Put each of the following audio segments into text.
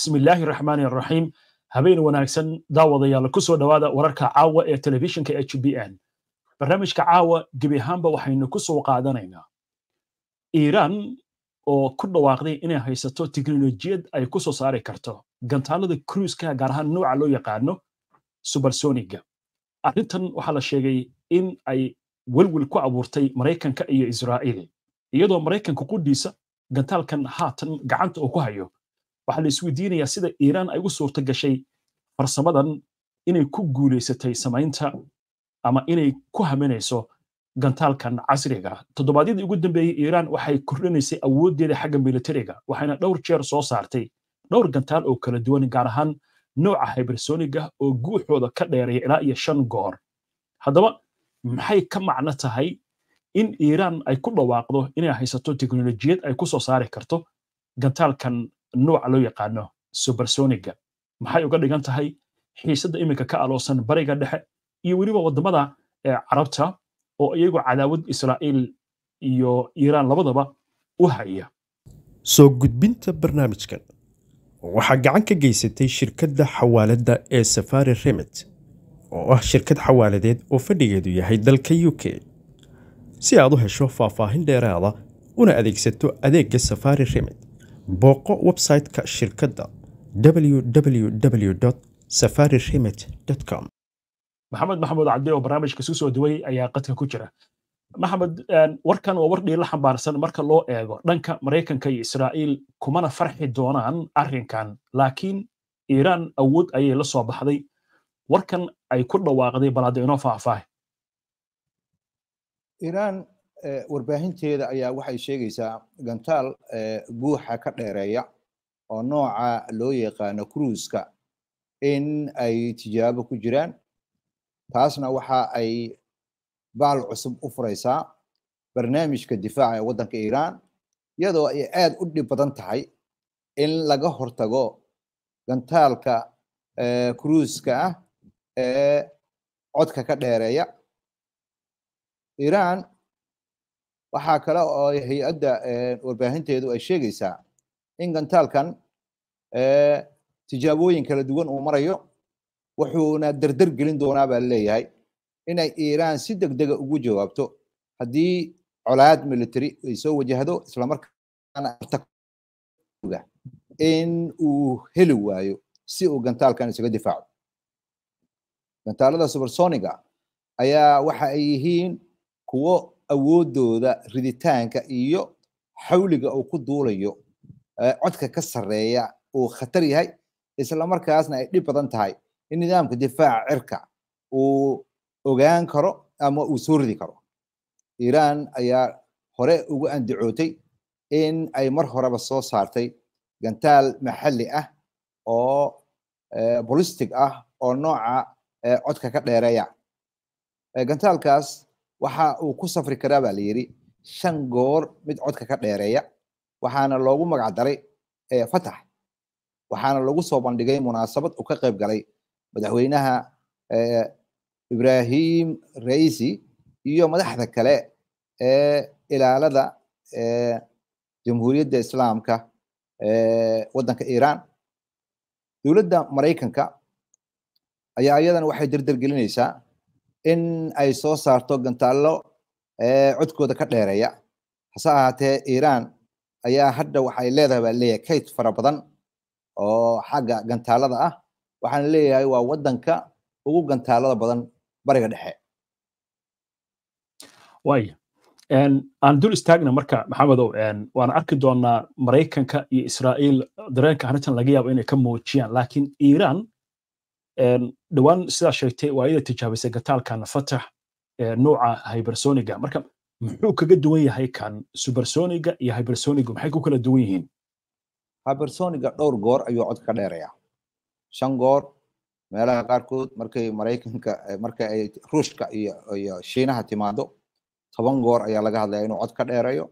bismillaahi raxmaani raxiim habeen wanaagsan daawadayaal kusoo dhawaada wararka caawa ee telefishinka h b n barnaamijka caawa gebi ahaanba waxaynu ku soo qaadanaynaa iiraan oo ku dhawaaqday inay haysato tiknolojiyad ay ku soo saari karto gantaalada kruiska gaar ahaan nooca loo yaqaano subarsoniga arrintan waxaa la sheegay in ay welwel ku abuurtay maraykanka iyo israa'iil iyadoo maraykanka quddiisa gantaalkan haatan gacanta uu ku hayo waxaa la sida iiraan ay ugu suurta gashay farsamadan inay ku guulaysatay samaynta ama inay ku haminayso gantaalkan casriga ah. toddobaadyadii ugu dambeeyey iiraan waxay kordhinaysay awooddeeda xagga militariga waxayna dhowr jeer soo saartay dhowr gantaal oo kala duwan gaar ahaan nooca hybersoniga oo guuxooda ka dheeraya ilaa iyo shan goor haddaba maxay ka macno tahay in iiraan ay ku dhawaaqdo inay haysato teknolojiyad ay ku soo saari karto gantaalkan nuuca loo yaqaano subersoniga maxay uga dhigan tahay xiisadda iminka ka aloosan bariga dhexe iyo weliba waddamada carabta oo iyagu cadaawad israa'iil iyo iiraan labadaba u haya soo gudbinta barnaamijkan waxaa gacan ka geysatay shirkadda xawaaladda ee safari remit oo ah shirkad xawaaladeed oo fadhigeedu yahay dalka u k si aad u hesho faahfaahin dheeraada una adeegsato adeegga safari remit booqo website-ka shirkadda www safari remit com maxamed maxamuud cabdi oo barnaamijka suu soo duway ayaa qadka ku jira maxamed warkan waa war dhiila xambaarsan marka loo eego dhanka maraykanka iyo israa'iil kumana farxi doonaan arrinkan laakiin iiraan awood ayay la soo baxday warkan ay ku dhawaaqday bal inoo faahfaahe iiraan Eh, warbaahinteeda ayaa waxay sheegaysaa gantaal eh, guuxa ka dheereeya oo nooca loo yaqaano cruiska in ay tijaabo ku jiraan taasna waxa ay baal cusub u furaysaa barnaamijka difaaca ee waddanka iiraan iyadoo ay aad u dhib badan tahay in laga hortago gantaalka eh, cruiska ah ee codka ka dheereeya iiraan waxaa kale oo hay-adda eh, warbaahinteedu ay sheegaysaa in gantaalkan eh, tijaabooyin kala duwan uu marayo wuxuuna derder gelin doonaa baa leeyahay inay iiraan si deg dega ugu jawaabto haddii colaad military ay soo wajahdo islamarkaana in uu heli waayo si uu gantaalkan isaga difaaco gantaalada subersoniga ayaa waxa ay yihiin kuwo awoodooda riditaanka iyo xawliga uu ku duulayo codka ka sarreeya uu khatar yahay islamarkaasna ay dhib badan tahay in nidaamka difaaca cirka uu ogaan karo ama uu soo ridi karo iiraan ayaa hore ugu andacootay in ay mar horeba soo saartay gantaal maxalli ah oo bolistic ah oo nooca codka ka dheereeya gantaalkaas waxa uu ku safri karaa baa la yidhi shan goor mid codka ka dheereeya waxaana loogu magacdaray fatax waxaana lagu soo bandhigay munaasabad uu ka qayb galay madaxweynaha ibrahim raisi iyo madaxda kale ee ilaalada jamhuuriyadda islaamka waddanka iran dowladda maraykanka ayaa iyadan waxay derdergelinaysaa in ay soo saarto gantaallo codkooda ka dheereeya hase ahaatee iiraan ayaa hadda waxay leedahay baa leeyahay kayd fara badan oo xagga gantaalada ah waxaana leeyahay waa waddanka ugu gantaalada badan bariga dhexe waaya aan dul istaagna marka maxamedow waana arki doonaa maraykanka iyo israa'iil dareenka arrintan laga yaabo inay ka muujiyaan laakiin iiraan dhowaan sidaa sheegtay waa ida tijaabisay gataalkan fatax nuuca hybersoniga marka muxuu kaga duwan yahay kan supersoniga iyo hybersonigu maxay ku kala duwan yihiin hybersoniga dhowr goor ayuu cod ka dheerayaa shan goor meelaha qaarkood markay maraykanka marka ay ruushka iyo shiinaha timaado toban goor ayaa laga hadlaya inuu cod ka dheereeyo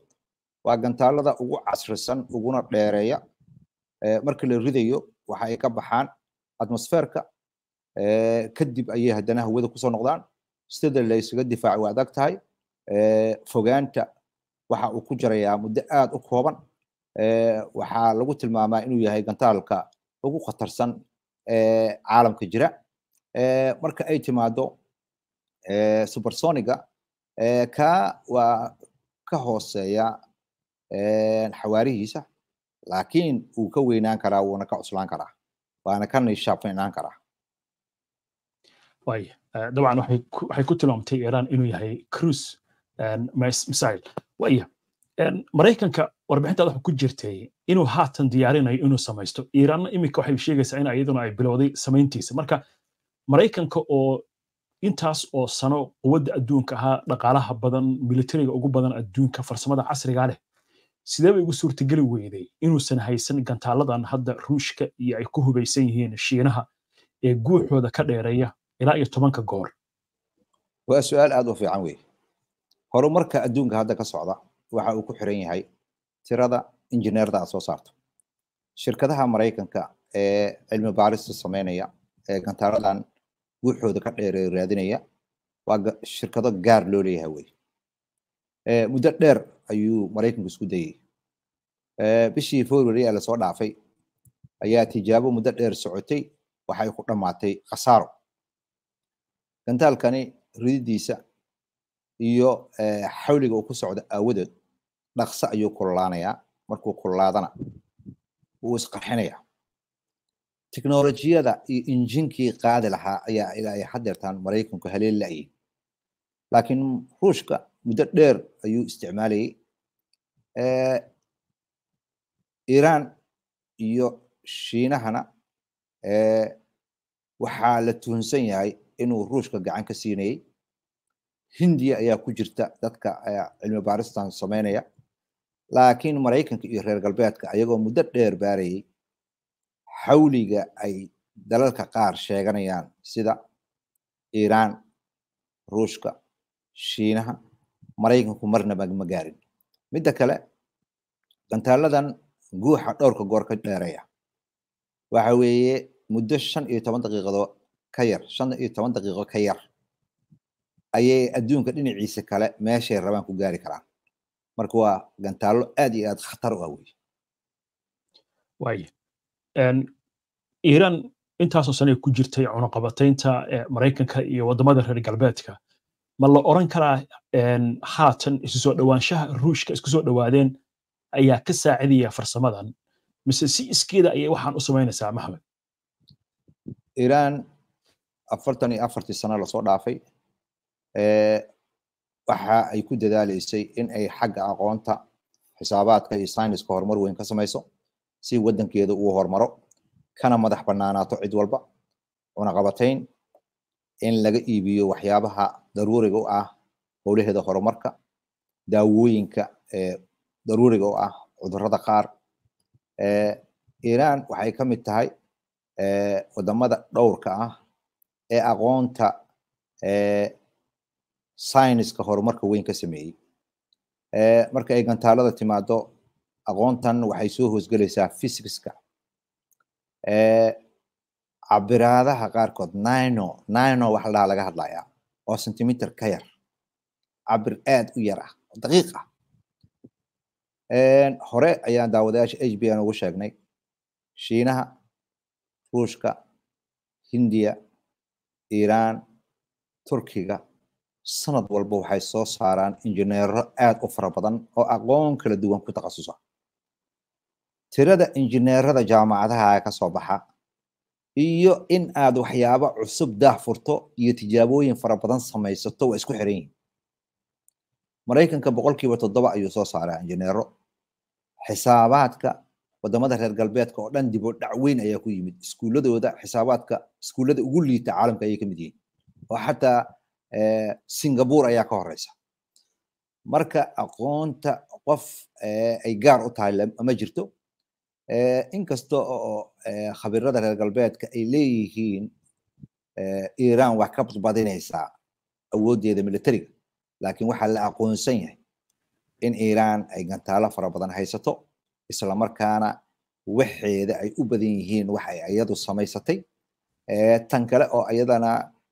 waa gantaalada ugu casrisan uguna dheereeya marka la ridayo waxa ay ka baxaan atmosfeerka Eh, kadib ayay haddana hawada kusoo noqdaan sida laysaga difaaci waa adag tahay eh, fogaanta waxa uu ku jirayaa muddo aad u kooban eh, waxaa lagu tilmaamaa inuu yahay gantaalka ugu khatarsan caalamka jira marka ay timaado supersoniga ka waa ka hooseeya xawaarihiisa laakiin wuu ka weynaan karaa wuuna ka cuslaan karaa waana ka nishaafnaan karaa waaya dabcan waxay ku tilmaamtay iran inuu yahay cruise missile waaya maraykanka warbixintaada waxa ku jirtay inuu haatan diyaarinayo inuu samaysto iranna iminka waxay sheegaysaa in iyaduna ay bilowday samayntiisa marka maraykanka oo intaas oo sano quwadda adduunka ahaa dhaqaalaha badan militariga ugu badan adduunka farsamada casrigaa leh sidee bay ugu suurtageli weyday inuusan haysan gantaaladan hadda ruushka iyo ay ku hubaysan yihiin shiinaha ee guuxooda ka dheereeya ilaa iyo tobanka goor waa su-aal aad u fiican wey horumarka adduunka hadda ka socda waxa uu ku xiran yahay tirada injineerda aad soo saarto shirkadaha maraykanka ee cilmi baarista sameynaya ee gantaaradan wuxooda ka dheer raadinaya waa shirkado gaar loo leeyahay wey muddo dheer ayuu maraykanku isku dayey bishii february ee lasoo dhaafay ayaa tijaabo muddo dheer socotay waxay ku dhammaatay khasaaro gantaalkani rididiisa iyo eh, xawliga uu ku socdo aawadeed dhaqso ayuu kululaanayaa markuu kullaadana wuu isqarxinaya teknolojiyada iyo injinkii qaadi lahaa ayaa ilaa ay hadeertaan maraykanku haleen la'yihin laakiin ruushka muddo dheer ayuu isticmaalayay eh, iiraan iyo shiinahana eh, waxaa la tuunsan yahay inuu ruushka gacan ka siinayey hindiya ayaa ku jirta dadka cilmi baaristan samaynaya laakiin maraykanka iyo reer galbeedka ayagoo muddo dheer baarayay xawliga ay dalalka qaar sheeganayaan sida iiraan ruushka shiinaha maraykanku marna ma gaarin midda kale gantaaladan guuxa dhowrka goor ka dheeraya waxa weeye muddo shan iyo toban daqiiqadood ka yar shan iyo toban daqiiqo ka yar ayay adduunka dhinaciisa kale meeshay rabaan ku gaari karaan marka waa gantaallo aad iyo aad khatar u ah wey waay iiraan intaasoo sane ku jirtay cunuqabataynta eh, maraykanka iyo waddamada reer galbeedka ma la oran karaa haatan isu soo dhowaanshaha ruushka isku soo dhowaadeen ayaa ka saacidaya farsamadan mise si iskeeda ayay waxaan u samaynaysaa maxmed iiraan afartan iyo afartii sano lasoo dhaafay waxa ay ku dadaaleysay in ay xagga aqoonta xisaabaadka iyo syniska horumar weyn ka samayso si waddankeeda uu hormaro kana madax banaanaato cid walba cunaqabatayn in laga iibiyo waxyaabaha daruuriga u ah howlaheeda horumarka daawooyinka daruuriga u ah cudurada qaar iiraan waxay ka mid tahay wadamada dhowrka ah ee aqoonta syniska horumarka weyn ka sameeyey marka ay gantaalada timaado aqoontan waxay soo hoosgelaysaa fysiska cabiraadaha qaarkood nino oh, nino oh waxa ladhaha laga hadlaya oo centimeter ka yar cabir aad u yar ah daqiiq ah hore ayaan daawadayaasha h b n ugu sheegnay shiinaha ruushka hindiya iiraan turkiga sanad walba waxay soo saaraan injineero aada u fara badan oo aqoon kala duwan ku takhasusa tirada injineerada jaamacadaha ka soo baxa iyo in aad waxyaaba cusub daah furto iyo tijaabooyin fara badan samaysato waa isku xiran yihin maraykanka boqolkiiba toddoba ayuu soo saaraa injineero xisaabaadka wadamada reer galbeedka oo dhan dibo dhacweyn ayaa ku yimid iskuuladooda xisaabaadka iskuullada ugu liita caalamka ayay ka yihiin oo xataa eh, singapore ayaa ka horeysa marka aqoonta qof eh, ay gaar u tahay ma jirto eh, inkasta oo khabirada reer galbeedka ay leeyihiin iran wax ka badbadinaysaa awooddeeda militariga laakiin waxaa la aqoonsan yahay in iran ay gantaalo fara badan haysato islamarkaana waxeeda ay u badan yihiin waxa ay iyadu samaysatay tan kale oo iyadana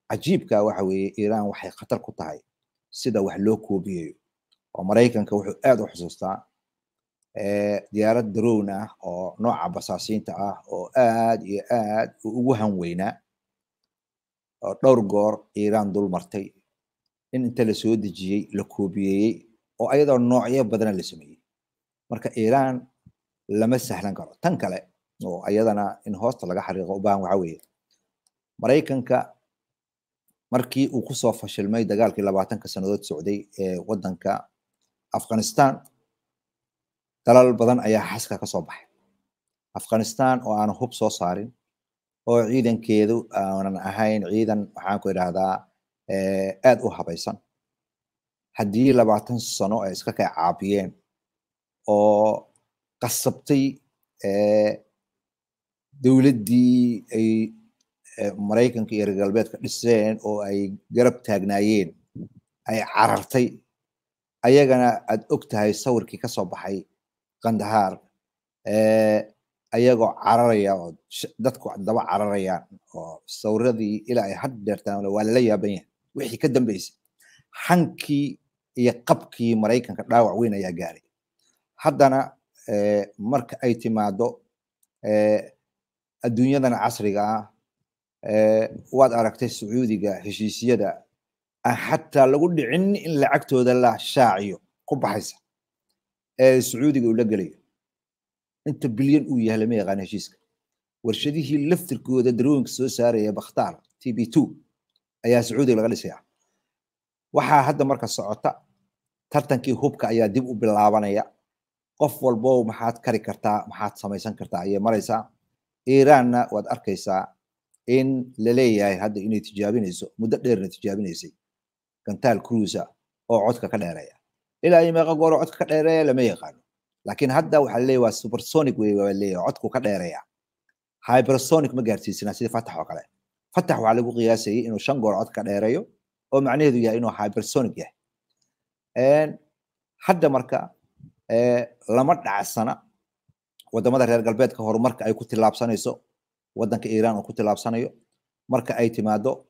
cajiibka waxa weeye iran waxay khatar ku tahay sida wax loo koobiyayo oo maraykanka wuxuu aad u xusuustaa diyaarad darown ah oo nooca basaasiinta ah oo aad iyo aad ugu hanweynaa oo dhowr goor iran dul martay in inta lasoo soo dejiyey la koobiyeeyey oo ayadoo noocyo badana la sameeyey marka iran lama sahlan karo tan kale oo ayadana in hoosta laga xariiqo u baahan waxa weeye maraykanka markii uu kusoo fashilmay dagaalkii labaatanka sanadood socday ee waddanka afghanistan dalal badan ayaa xaska kasoo baxay afghanistan oo aan hub soo saarin oo ciidankeedu aanan ahayn ciidan waxaan ku idhaahdaa eh, aad u habaysan haddii labaatan sano ay iska caabiyeen oo qasabtay dowladdii ay maraykanka iyo reer galbeedka dhiseen oo ay garab taagnaayeen ay carartay ayagana aad og tahay sawirkii kasoo baxay kandahaar ayagoo cararaya oo dadku daba cararayaan oo sawiradii ilaa ay had dheertaan waa lala yaaban yahay wixii ka dambeysa hankii iyo qabkii maraykanka dhaawac weyn ayaa gaaray haddana marka ay timaado addunyadan casriga ah waad aragtay sacuudiga heshiisyada aan ah, xataa lagu dhicin in lacagtooda la shaaciyo ku baxaysa ee sacuudiga ula la gelayo inta bilyan uu yahay lama yaqaan heshiiska warshadihii laftirkooda darooyinka soo saaraya bakhtaar t b two ayaa sacuudiga laga dhisaya waxaa hadda marka socota tartankii hubka ayaa dib u bilaabanaya qof walbo maxaad kari kartaa maxaad samaysan kartaa ayay maraysaa iranna waad arkaysaa in laleeyahay hadda inay tijaabinayso muddo dheerna tijaabinaysay gantaal cruisa oo codka ka dheereeya ilaa iyo meeqa gooroo codka ka dheereeya lama yaqaano laakiin hadda waxaa laleeya waa supersonic wey waa leeyahay codku ka dheereeya hypersonic ma gaarsiisanaa sida fatax oo kale fatax waxaa lagu qiyaasayay inuu shan goor cod ka dheereeyo oo macnaheedu yahay inuu hypersonic yahay hadda marka lama dhacsana wadamada reer galbeedka horumarka ay ku tilaabsanayso wadanka iran uu ku tilaabsanayo marka ay timaado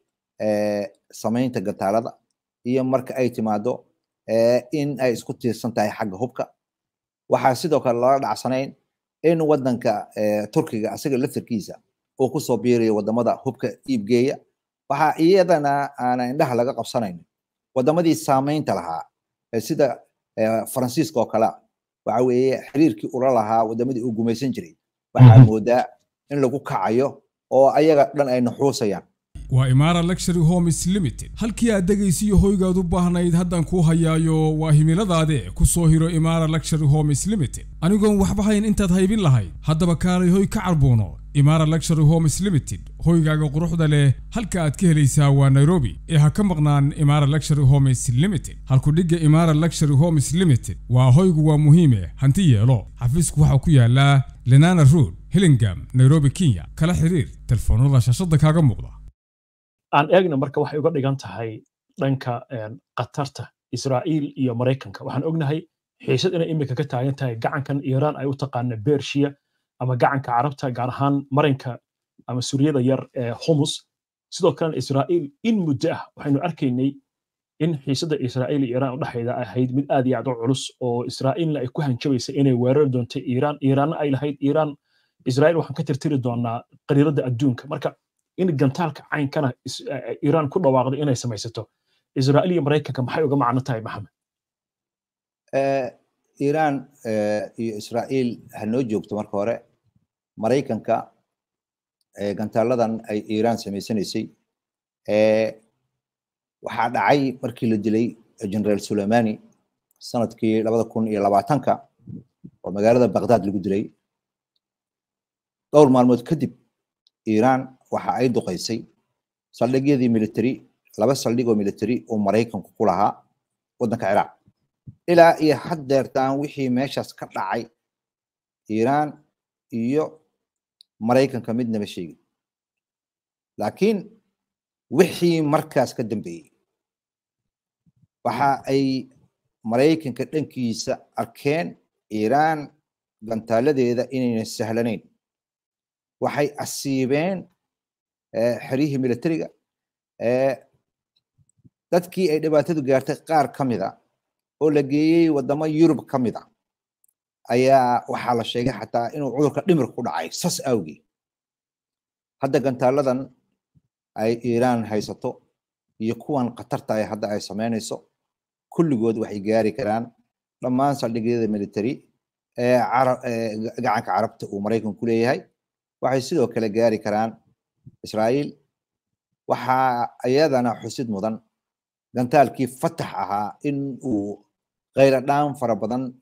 samaynta gataalada iyo marka ay timaado in ay isku tiirsan tahay xagga hubka waxaa sidoo kale lala dhacsanayn in wadanka turkiga isaga laftarkiisa uu kusoo biirayo wadamada hubka iibgeeya waxaa iyadana aana indhaha laga qabsanayn wadamadii saamaynta lahaa sida faransiiska oo kalea waxa weeye xiriirkii ula lahaa waddamadii uu gumaysan jiray waxaa mhm. moodaa in lagu kacayo oo ayaga dhan ayna xuusayaan waa imaara luxury homes limited halkii aad dhegaysiyo hoygaad u baahnayd haddaan kuu hayaayo waa himiladaade ku soo hiro imaara luxury homes limited anigoon waxbahayn intaad haybin lahayd haddaba kaalay hoy ka carbuuno imara luctury homes limited hoygaaga quruxda leh halka aad ka helaysaa waa nairobi ee ha ka maqnaan imara luctury homes limited halkudhigga imara luctury homes limited waa hoygu waa muhiime eh, hanti yeelo xafiisku waxaa ku yaalaa lenana road hillingam nairobi kenya kala xiriir telefoonada shashada kaaga muuqda aan eegna marka waxay uga dhigan tahay dhanka qatarta israa'iil iyo maraykanka waxaan ognahay xiisad inay imika ka taagan tahay gacankan iiraan ay u taqaana bershiya ama gacanka carabta gaar ahaan marinka ama suuriyada yar ee humus sidoo kalena israa'iil in muddo ah waxaynu arkaynay in xiisada israa'iil iyo iiraan udhexayda ahayd mid aad iyo aad u culus oo israa'iilna ay ku hanjabaysa inay weerari doontay iiraan iiraanna ay lahayd iiraan israa'iil waxaan ka tirtiri doonaa qariirada adduunka marka in gantaalka caynkana iiraan ku dhawaaqdo inay samaysato israa'iil iyo maraykanka maxay uga macno tahay maxamed iiraan eh, iyo israa'iil hanoo joogto marka hore maraykanka eh, gantaaladan ay iiraan samaysanaysay eh, waxaa dhacay markii la dilay generaal suleimani sanadkii labada kun iyo labaatanka oo magaalada baghdad lagu dilay dhowr maalmood kadib iiraan waxa ay duqaysay saldhigyadii military laba saldhig oo military oo maraykanku ku lahaa waddanka ciraaq ilaa iyo haddeertaan wixii meeshaas ka dhacay iiraan iyo maraykanka midnaba sheegin laakiin wixii markaas ka dambeeyey waxa ay maraykanka dhankiisa arkeen iiraan gantaaladeeda inaynan sahlanayn waxay asiibeen eh, xeryihii milatariga eh, dadkii ay dhibaatadu gaartay qaar ka mida oo la geeyey wadamo yurub ka mid a ah, ayaa waxaa la sheegay xataa inuu cudurka dhimir ku dhacay sas awgii hadda gantaaladan ay iiraan haysato iyo kuwan khatarta ay hadda ay samaynayso kulligood waxay gaari karaan dhammaan saldhigyada military ee gacanka carabta uu maraykan ku leeyahay waxay sidoo kale gaari karaan israa'iil waxaa iyadana xusid mudan gantaalkii fatax ahaa in uu kayla dhaan fara badan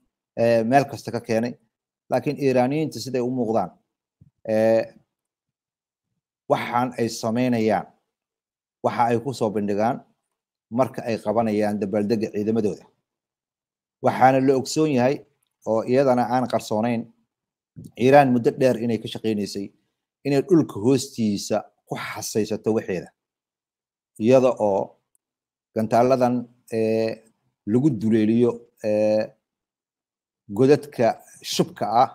meel kasta ka keenay laakiin iraniyiinta siday u muuqdaan waxaan ay samaynayaan waxa ay ku soo bandhigaan marka ay qabanayaan dabaaldega ciidamadooda waxaana la ogsoon yahay oo iyadana aan qarsoonayn iiraan muddo dheer inay ka shaqaynaysay inay dhulka hoostiisa ku xasaysato waxeeda iyada oo gantaaladan lagu duleeliyo godadka shubka ah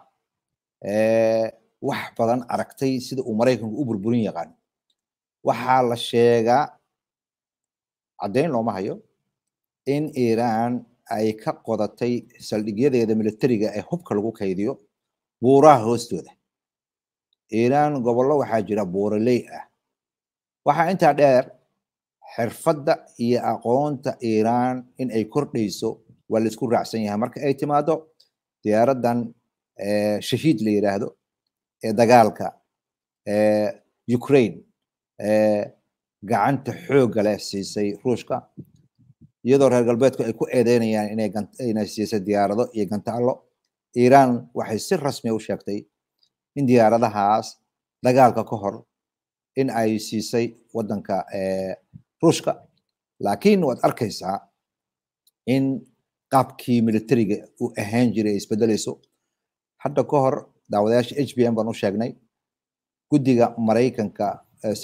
wax badan aragtay sida uu maraykanku u burburin yaqaan waxaa la sheegaa caddayn looma hayo in iiraan ay ka qodatay saldhigyadeeda milatariga ee hubka lagu kaydiyo buuraha hoostooda iiraan gobollo waxaa jira buuraley ah waxaa intaa dheer xirfadda iyo aqoonta iiraan in ay kordhayso waa laisku raacsan yahay marka ay timaado diyaaraddan eh, shahiid la yidhaahdo ee dagaalka eh, ukraine eh, gacanta xooga leh siisay ruushka iyadoo reer galbeedku ay ku eedeynayaan inay siisay diyaarado iyo gantaalo iiraan waxay si rasmiya ah u sheegtay in diyaaradahaas dagaalka ka hor in ay siisay waddanka ruushka laakiin waad arkaysaa in qaabkii militariga u ahaan jiray ay isbedelayso hadda ka hor daawadayaasha h b m baan u sheegnay guddiga maraykanka eh,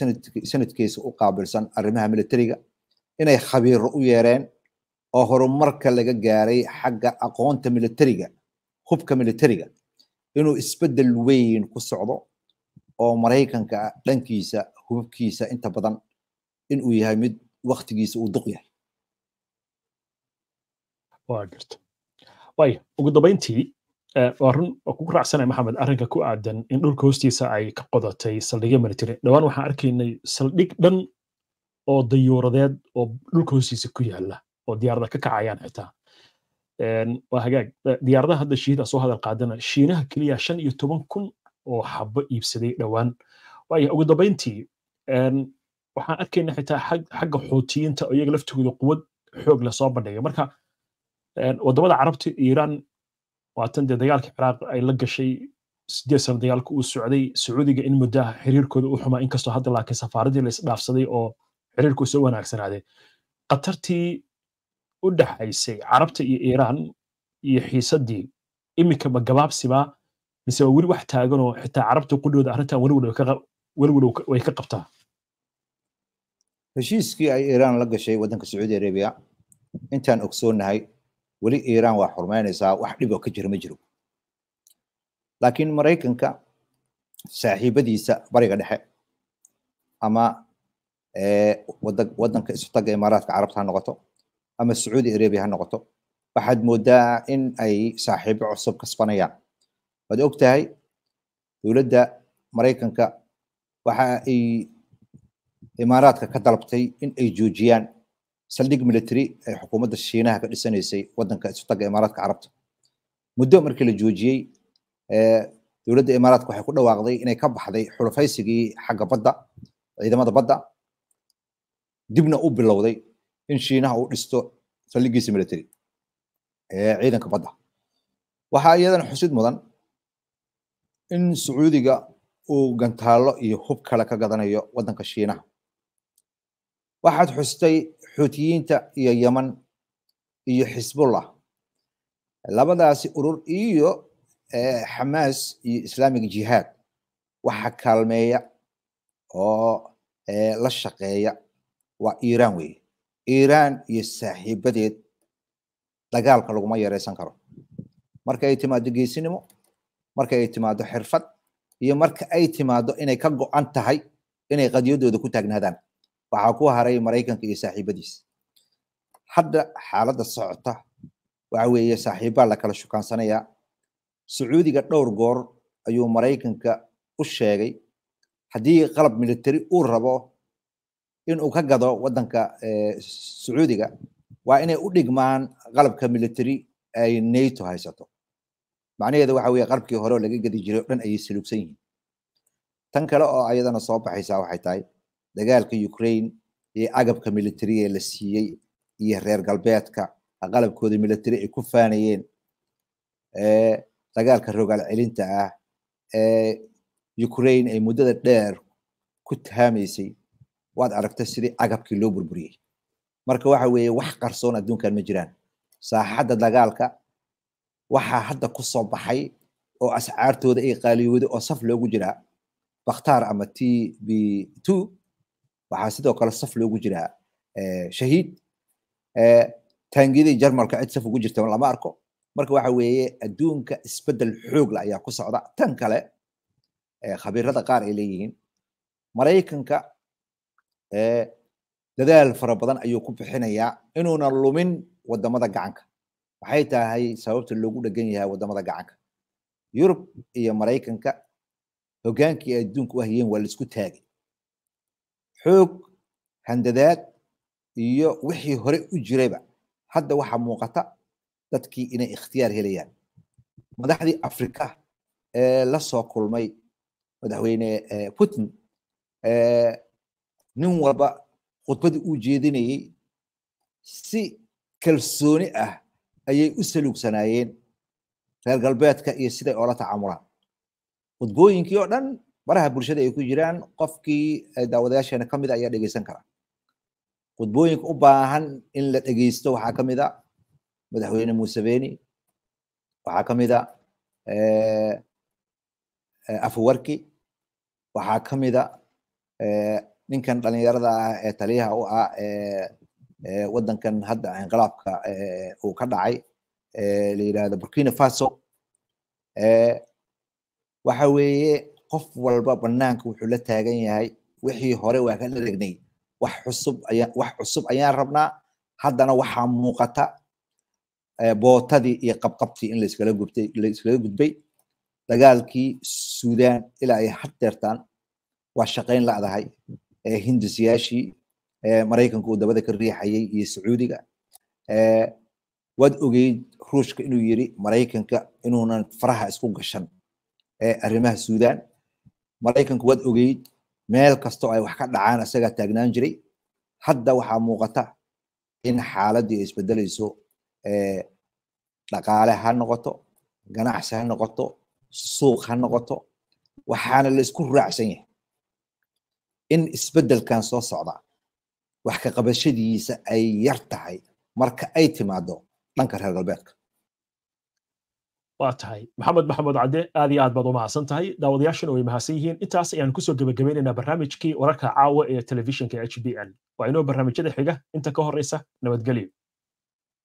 sanadkiisa u qaabilsan arrimaha militariga inay khabiiro u yeereen oo horumarka laga gaaray xagga aqoonta militariga hubka militariga inuu isbedel weyn ku socdo oo maraykanka dhankiisa hubabkiisa inta badan inuu yahay mid waktigiisa uu duq yahay wa garta waaya ugu dambayntii eh, waa run waa kugu raacsanaya maxamed arrinka ku aadan in dhulka hoostiisa ay ka qodatay saldhigya military dhowaan waxaan arkaynay saldhig dhan oo dayuuradeed oo dhulka hoostiisa ku yaala oo diyaarada ka kacayaan xitaa waa hagaag eh, diyaaradaha hadda shiida soo hadal qaadana shiinaha keliya shan iyo toban kun oo xabo iibsaday dhowaan waaya ugu dambayntii waxaan arkayna xitaa xagga xuutiyiinta oo iyaga laftigooda quwad xoog leh soo bandhigay marka waddamada carabta iyo iiraan waatan dee dagaalka ciraaq ay la gashay sideed sano dagaalka uu socday sacuudiga in muddaha xiriirkooda u xumaa inkastoo hadda laakiin safaaradii la isdhaafsaday oo xiriirku isu wanaagsanaadee khatartii u dhaxaysay carabta iyo iiraan iyo xiisaddii iminka ma gabaabsibaa mise waa weli wax taaganoo xitaa carabta qudhooda arrintan weli weli way ka qabtaa heshiiskii ay iiraan la gashay waddanka sacuudi arabiya intaan ogsoonnahay weli iiraan waa xurmaynaysaa wax dhiboo ka jira ma jiro laakiin maraykanka saaxiibadiisa bariga dhexe ama eh, waddanka isutaga imaaraadka carabta ha noqoto ama sacuudi arabiya ha noqoto waxaad moodaa in ay saaxiibo cusub kasbanayaan waad og tahay dowladda maraykanka waxa ay imaaraadka ka dalabtay in ay joojiyaan saldhig military ay xukuumadda shiinaha ka dhisanaysay wadanka isutaga imaaraadka carabta muddo markii la joojiyey dowladda imaaraadka waxay ku dhawaaqday inay ka baxday xulafaysigii xagga badda ciidamada badda dibna u bilowday in shiinaha uu dhisto saldhigiisa military ciidanka badda waxaa iyadana xusid mudan in sacuudiga uu gantaallo iyo hub kale ka gadanayo wadanka shiinaha waxaad xustay xuutiyiinta iyo yeman iyo xisbullah labadaasi urur iyo xamaas eh, iyo islaamic jihaad waxa kaalmeeya oo eh, la shaqeeya waa iiraan weeye iiraan iyo saaxiibadeed dagaalka laguma yareysan karo marka ay timaado geesinimo marka ay timaado xirfad iyo marka ay timaado inay ka go-an tahay inay qadiyadooda ku taagnaadaan waxaa ku haray maraykanka iyo saaxiibadiis hadda xaaladda socota waxa weeye saaxiibbaa la kala shukaansanaya sacuudiga dhowr goor ayuu maraykanka u sheegay haddii qalab militari uu rabo inuu ka gado waddanka sacuudiga waa inay u dhigmaan qalabka militari ay nato haysato macnaheeda waxa weye qalabkii hore oo laga gadi jiray o dhan ayay saluugsan yihiin tan kale oo ayadana soo baxaysaa waxay tahay dagaalka ukrain iyo agabka militariga la siiyey iyo reer galbeedka qalabkooda militari ay ku faanayeen dagaalka rogaal celinta ah ee ukrain ay muddada dheer ku taamaysay waad aragtay sidii agabkii loo burburiyey marka waxa weeye wax qarsoon adduunkan ma jiraan saaxadda dagaalka waxaa hadda ku soo baxay oo ascaartooda ay qaaliyooday oo saf loogu jiraa bakhtaar ama t b two waxaa sidoo kale saf loogu jiraa eh, shahiid eh, taangiyadii jarmalka cid saf ugu jirta lama arko marka waxa weeye adduunka isbedel xoogla ayaa ku socda tan kale eh, khabiirada qaar ay leeyihiin maraykanka dadaal fara badan ayuu ku bixinayaa inuuna lumin wadamada gacanka waxay tahay sababta loogu dhegan yahay wadamada gacanka yurub iyo maraykanka hogaankii ay adduunka u hayeen waa laisku taagay xoog handadaad iyo wixii hore u jirayba hadda waxaa muuqata dadkii inay ikhtiyaar helayaan madaxdii afrika ee lasoo kulmay madaxweyne eh, putin eh, nin walba khudbadii uu jeedinayey si kalsooni ah ayay u saluugsanaayeen reer galbeedka iyo siday oola tacaamulaan khudbooyinkii oo dhan baraha bulshada ay ku jiraan qofkii eh, daawadayaasheena kamid ah ayaa dhegeysan kara khudbooyinka u baahan in la dhegeysto waxaa kamid a ah madaxweyne museveni waxaa kamid a ah, eh, eh, afwarki waxaa kamid a ninkan dhalinyarada ah ee taliyaha u ah wadankan hadda inqilaabka uu ka dhacay la yirahdo burkina faso waxa weeye qof walba banaanka wuxuu la taagan yahay wixii hore waa ka dhalegnay wax cusub ayaan rabnaa haddana waxaa muuqata bootadii iyo qabqabtii in layskala gubtay layskala gudbay dagaalkii suudan ilaa ay haddeertaan waa shaqayn la'dahay hindisyaashii maraykanka uu dabada ka riixayay iyo sacuudiga waad ogeyd ruushka inuu yiri maraykanka inuunan faraha isku gashan arrimaha suudan maraykanku waad ogeyd meel kastoo ay wax ka dhacaan isagaa taagnaan jiray hadda waxaa muuqata in xaaladii ay isbedelayso dhaqaale ha noqoto ganacsi ha noqoto suuq ha noqoto waxaana laisku raacsan yahay in isbedelkan soo socda wax ka qabashadiisa ay yar tahay marka ay timaado dhanka reer galbeedka waa tahay maxamed maxamed cadde aad iyo aad baad u mahadsan tahay daawadayaashana way mahadsan yihiin intaas ayaan kusoo gebagabaynaynaa barnaamijkii wararka caawa ee telefishinka h b n waa inoo barnaamijyada xiga inta ka horreysa nabadgelyo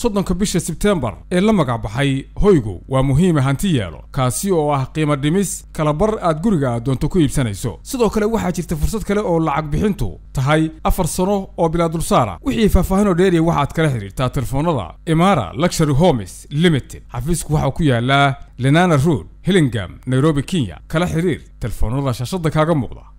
soddonka bisha sebteembar ee la magacbaxay hoygu waa muhiime hanti yeelo kaasi oo ah qiimo dhimis kalabar aad guriga aad doonto ku iibsanayso sidoo kale waxaa jirta fursad kale oo lacag bixintu tahay afar sano oo bilaa dulsaara wixii faahfaahinoo dheeriya waxaad kala xidhiirtaa telefoonada imaara luxury homes limited xafiisku waxaa ku yaallaa lenana road hillingam nairobi kenya kala xidhiir telefoonada shaashadda kaaga muuqda